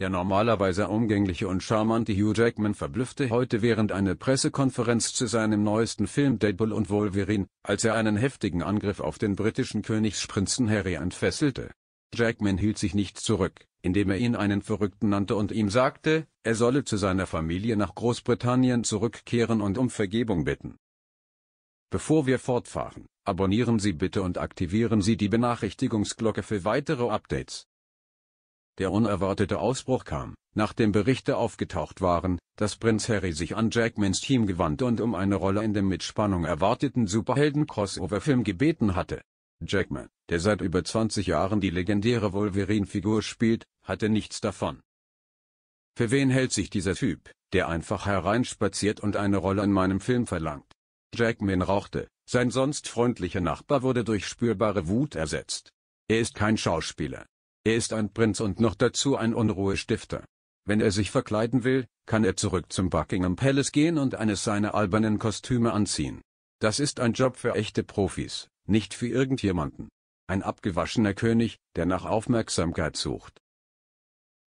Der normalerweise umgängliche und charmante Hugh Jackman verblüffte heute während einer Pressekonferenz zu seinem neuesten Film Deadpool und Wolverine, als er einen heftigen Angriff auf den britischen Königsprinzen Harry entfesselte. Jackman hielt sich nicht zurück, indem er ihn einen Verrückten nannte und ihm sagte, er solle zu seiner Familie nach Großbritannien zurückkehren und um Vergebung bitten. Bevor wir fortfahren, abonnieren Sie bitte und aktivieren Sie die Benachrichtigungsglocke für weitere Updates. Der unerwartete Ausbruch kam, nachdem Berichte aufgetaucht waren, dass Prinz Harry sich an Jackmans Team gewandt und um eine Rolle in dem mit Spannung erwarteten Superhelden-Crossover-Film gebeten hatte. Jackman, der seit über 20 Jahren die legendäre Wolverine-Figur spielt, hatte nichts davon. Für wen hält sich dieser Typ, der einfach hereinspaziert und eine Rolle in meinem Film verlangt? Jackman rauchte, sein sonst freundlicher Nachbar wurde durch spürbare Wut ersetzt. Er ist kein Schauspieler, er ist ein Prinz und noch dazu ein Unruhestifter. Wenn er sich verkleiden will, kann er zurück zum Buckingham Palace gehen und eines seiner albernen Kostüme anziehen. Das ist ein Job für echte Profis, nicht für irgendjemanden. Ein abgewaschener König, der nach Aufmerksamkeit sucht.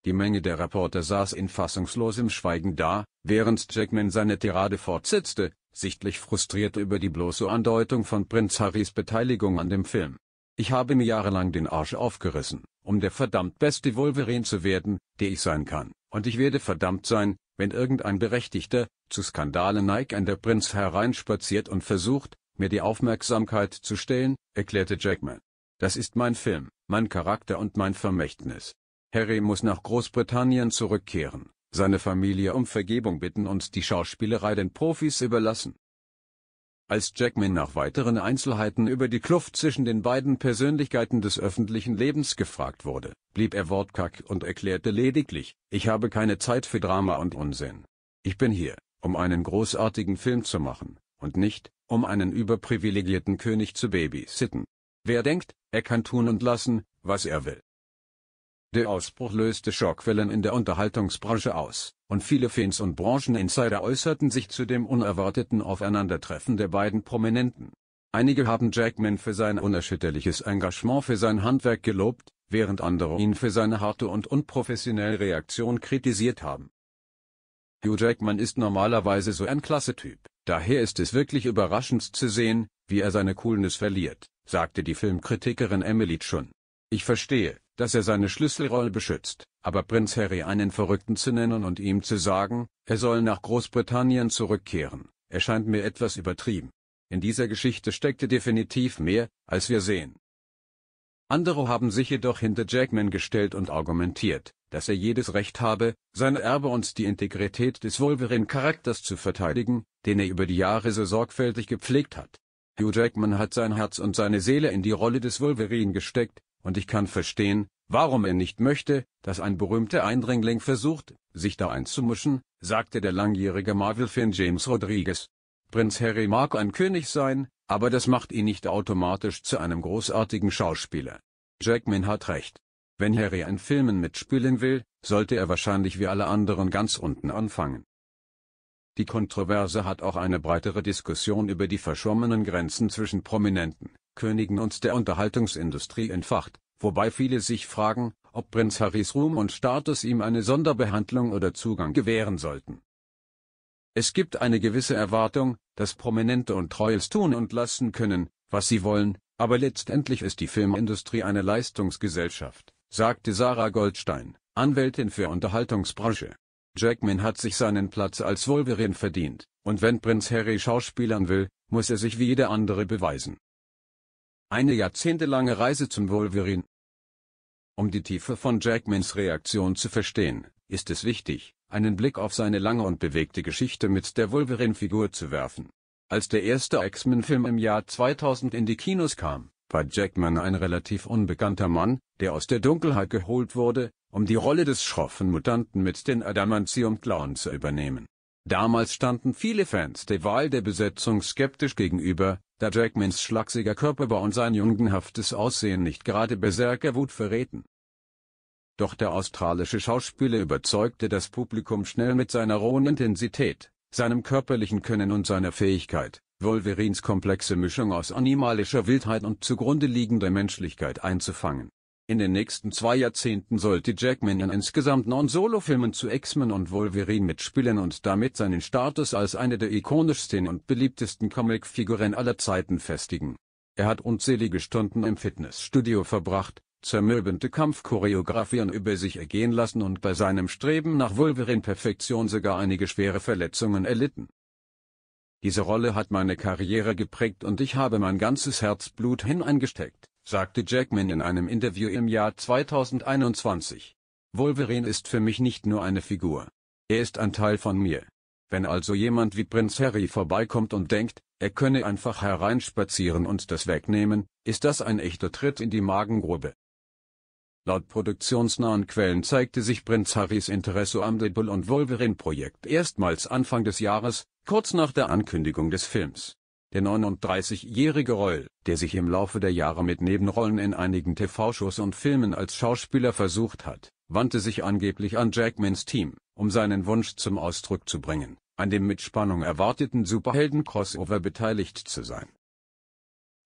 Die Menge der Reporter saß in fassungslosem Schweigen da, während Jackman seine Tirade fortsetzte, sichtlich frustriert über die bloße Andeutung von Prinz Harrys Beteiligung an dem Film. Ich habe mir jahrelang den Arsch aufgerissen, um der verdammt beste Wolverine zu werden, der ich sein kann, und ich werde verdammt sein, wenn irgendein Berechtigter, zu Skandalen Nike an der Prinz hereinspaziert und versucht, mir die Aufmerksamkeit zu stellen, erklärte Jackman. Das ist mein Film, mein Charakter und mein Vermächtnis. Harry muss nach Großbritannien zurückkehren, seine Familie um Vergebung bitten und die Schauspielerei den Profis überlassen. Als Jackman nach weiteren Einzelheiten über die Kluft zwischen den beiden Persönlichkeiten des öffentlichen Lebens gefragt wurde, blieb er wortkack und erklärte lediglich, ich habe keine Zeit für Drama und Unsinn. Ich bin hier, um einen großartigen Film zu machen, und nicht, um einen überprivilegierten König zu babysitten. Wer denkt, er kann tun und lassen, was er will, der Ausbruch löste Schockwellen in der Unterhaltungsbranche aus, und viele Fans und Brancheninsider äußerten sich zu dem unerwarteten Aufeinandertreffen der beiden Prominenten. Einige haben Jackman für sein unerschütterliches Engagement für sein Handwerk gelobt, während andere ihn für seine harte und unprofessionelle Reaktion kritisiert haben. Hugh Jackman ist normalerweise so ein Klassetyp, daher ist es wirklich überraschend zu sehen, wie er seine Coolness verliert, sagte die Filmkritikerin Emily Chun. Ich verstehe, dass er seine Schlüsselrolle beschützt, aber Prinz Harry einen Verrückten zu nennen und ihm zu sagen, er soll nach Großbritannien zurückkehren, erscheint mir etwas übertrieben. In dieser Geschichte steckte definitiv mehr, als wir sehen. Andere haben sich jedoch hinter Jackman gestellt und argumentiert, dass er jedes Recht habe, seine Erbe und die Integrität des Wolverine-Charakters zu verteidigen, den er über die Jahre so sorgfältig gepflegt hat. Hugh Jackman hat sein Herz und seine Seele in die Rolle des Wolverine gesteckt, und ich kann verstehen, warum er nicht möchte, dass ein berühmter Eindringling versucht, sich da einzumischen, sagte der langjährige Marvel-Fan James Rodriguez. Prinz Harry mag ein König sein, aber das macht ihn nicht automatisch zu einem großartigen Schauspieler. Jackman hat recht. Wenn Harry in Filmen mitspielen will, sollte er wahrscheinlich wie alle anderen ganz unten anfangen. Die Kontroverse hat auch eine breitere Diskussion über die verschwommenen Grenzen zwischen Prominenten Königen und der Unterhaltungsindustrie entfacht, wobei viele sich fragen, ob Prinz Harrys Ruhm und Status ihm eine Sonderbehandlung oder Zugang gewähren sollten. Es gibt eine gewisse Erwartung, dass Prominente und Treues tun und lassen können, was sie wollen, aber letztendlich ist die Filmindustrie eine Leistungsgesellschaft, sagte Sarah Goldstein, Anwältin für Unterhaltungsbranche. Jackman hat sich seinen Platz als Wolverine verdient, und wenn Prinz Harry Schauspielern will, muss er sich wie jeder andere beweisen. Eine jahrzehntelange Reise zum Wolverine. Um die Tiefe von Jackmans Reaktion zu verstehen, ist es wichtig, einen Blick auf seine lange und bewegte Geschichte mit der Wolverine-Figur zu werfen. Als der erste X-Men-Film im Jahr 2000 in die Kinos kam, war Jackman ein relativ unbekannter Mann, der aus der Dunkelheit geholt wurde, um die Rolle des schroffen Mutanten mit den Adamantium-Klauen zu übernehmen. Damals standen viele Fans der Wahl der Besetzung skeptisch gegenüber, da Jackmans schlachsiger Körperbau und sein jungenhaftes Aussehen nicht gerade Berserkerwut verräten. Doch der australische Schauspieler überzeugte das Publikum schnell mit seiner rohen Intensität, seinem körperlichen Können und seiner Fähigkeit, Wolverines komplexe Mischung aus animalischer Wildheit und zugrunde liegender Menschlichkeit einzufangen in den nächsten zwei Jahrzehnten sollte Jackman in insgesamt neun Solofilmen zu X-Men und Wolverine mitspielen und damit seinen Status als eine der ikonischsten und beliebtesten Comicfiguren aller Zeiten festigen. Er hat unzählige Stunden im Fitnessstudio verbracht, zermürbende Kampfchoreografien über sich ergehen lassen und bei seinem Streben nach Wolverine-Perfektion sogar einige schwere Verletzungen erlitten. Diese Rolle hat meine Karriere geprägt und ich habe mein ganzes Herzblut hineingesteckt sagte Jackman in einem Interview im Jahr 2021. Wolverine ist für mich nicht nur eine Figur. Er ist ein Teil von mir. Wenn also jemand wie Prinz Harry vorbeikommt und denkt, er könne einfach hereinspazieren und das wegnehmen, ist das ein echter Tritt in die Magengrube. Laut produktionsnahen Quellen zeigte sich Prinz Harrys Interesse am Deadpool und Wolverine-Projekt erstmals Anfang des Jahres, kurz nach der Ankündigung des Films. Der 39-jährige Reul, der sich im Laufe der Jahre mit Nebenrollen in einigen TV-Shows und Filmen als Schauspieler versucht hat, wandte sich angeblich an Jackmans Team, um seinen Wunsch zum Ausdruck zu bringen, an dem mit Spannung erwarteten Superhelden-Crossover beteiligt zu sein.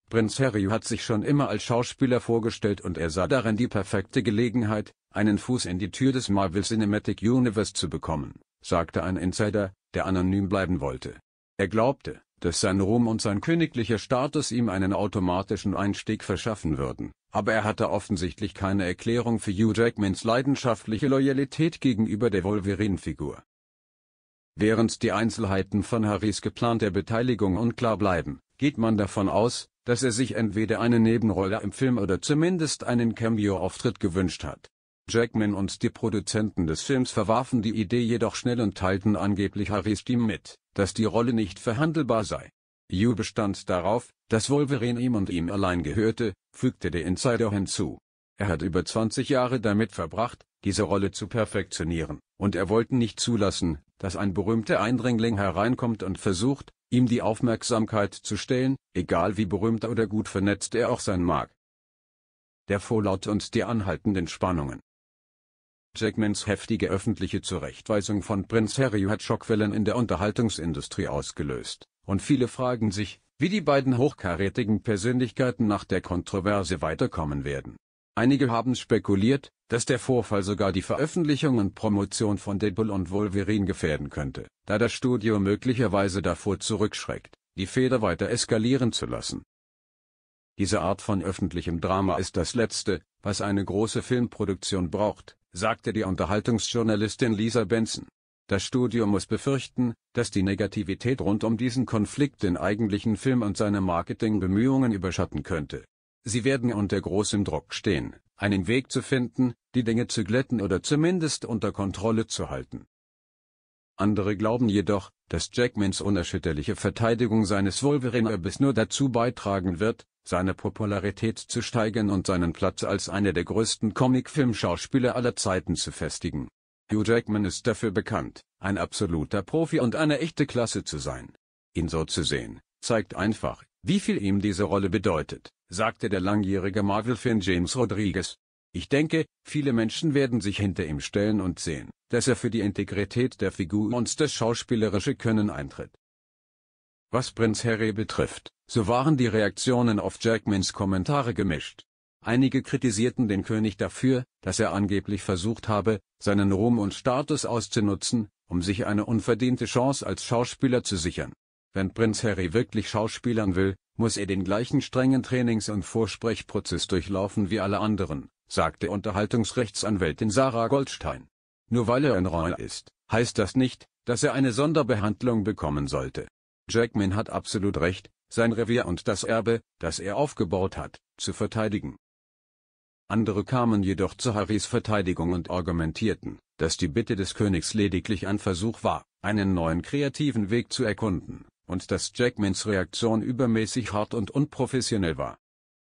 Prinz Harry hat sich schon immer als Schauspieler vorgestellt und er sah darin die perfekte Gelegenheit, einen Fuß in die Tür des Marvel Cinematic Universe zu bekommen, sagte ein Insider, der anonym bleiben wollte. Er glaubte, dass sein Ruhm und sein königlicher Status ihm einen automatischen Einstieg verschaffen würden, aber er hatte offensichtlich keine Erklärung für Hugh Jackmans leidenschaftliche Loyalität gegenüber der Wolverine-Figur. Während die Einzelheiten von Harrys geplanter Beteiligung unklar bleiben, geht man davon aus, dass er sich entweder eine Nebenrolle im Film oder zumindest einen Cameo-Auftritt gewünscht hat. Jackman und die Produzenten des Films verwarfen die Idee jedoch schnell und teilten angeblich Harrys Team mit, dass die Rolle nicht verhandelbar sei. Yu bestand darauf, dass Wolverine ihm und ihm allein gehörte, fügte der Insider hinzu. Er hat über 20 Jahre damit verbracht, diese Rolle zu perfektionieren, und er wollte nicht zulassen, dass ein berühmter Eindringling hereinkommt und versucht, ihm die Aufmerksamkeit zu stellen, egal wie berühmt oder gut vernetzt er auch sein mag. Der Vorlaut und die anhaltenden Spannungen Segments heftige öffentliche Zurechtweisung von Prinz Harry hat Schockwellen in der Unterhaltungsindustrie ausgelöst, und viele fragen sich, wie die beiden hochkarätigen Persönlichkeiten nach der Kontroverse weiterkommen werden. Einige haben spekuliert, dass der Vorfall sogar die Veröffentlichung und Promotion von Deadpool und Wolverine gefährden könnte, da das Studio möglicherweise davor zurückschreckt, die Feder weiter eskalieren zu lassen. Diese Art von öffentlichem Drama ist das Letzte, was eine große Filmproduktion braucht, sagte die Unterhaltungsjournalistin Lisa Benson. Das Studio muss befürchten, dass die Negativität rund um diesen Konflikt den eigentlichen Film und seine Marketingbemühungen überschatten könnte. Sie werden unter großem Druck stehen, einen Weg zu finden, die Dinge zu glätten oder zumindest unter Kontrolle zu halten. Andere glauben jedoch, dass Jackmans unerschütterliche Verteidigung seines Wolverine-Erbes nur dazu beitragen wird, seine Popularität zu steigern und seinen Platz als einer der größten Comic-Filmschauspieler aller Zeiten zu festigen. Hugh Jackman ist dafür bekannt, ein absoluter Profi und eine echte Klasse zu sein. Ihn so zu sehen, zeigt einfach, wie viel ihm diese Rolle bedeutet, sagte der langjährige Marvel-Fan James Rodriguez. Ich denke, viele Menschen werden sich hinter ihm stellen und sehen, dass er für die Integrität der Figur und das schauspielerische Können eintritt. Was Prinz Harry betrifft, so waren die Reaktionen auf Jackmans Kommentare gemischt. Einige kritisierten den König dafür, dass er angeblich versucht habe, seinen Ruhm und Status auszunutzen, um sich eine unverdiente Chance als Schauspieler zu sichern. Wenn Prinz Harry wirklich Schauspielern will, muss er den gleichen strengen Trainings- und Vorsprechprozess durchlaufen wie alle anderen, sagte Unterhaltungsrechtsanwältin Sarah Goldstein. Nur weil er ein Royal ist, heißt das nicht, dass er eine Sonderbehandlung bekommen sollte. Jackman hat absolut recht, sein Revier und das Erbe, das er aufgebaut hat, zu verteidigen. Andere kamen jedoch zu Harrys Verteidigung und argumentierten, dass die Bitte des Königs lediglich ein Versuch war, einen neuen kreativen Weg zu erkunden, und dass Jackmans Reaktion übermäßig hart und unprofessionell war.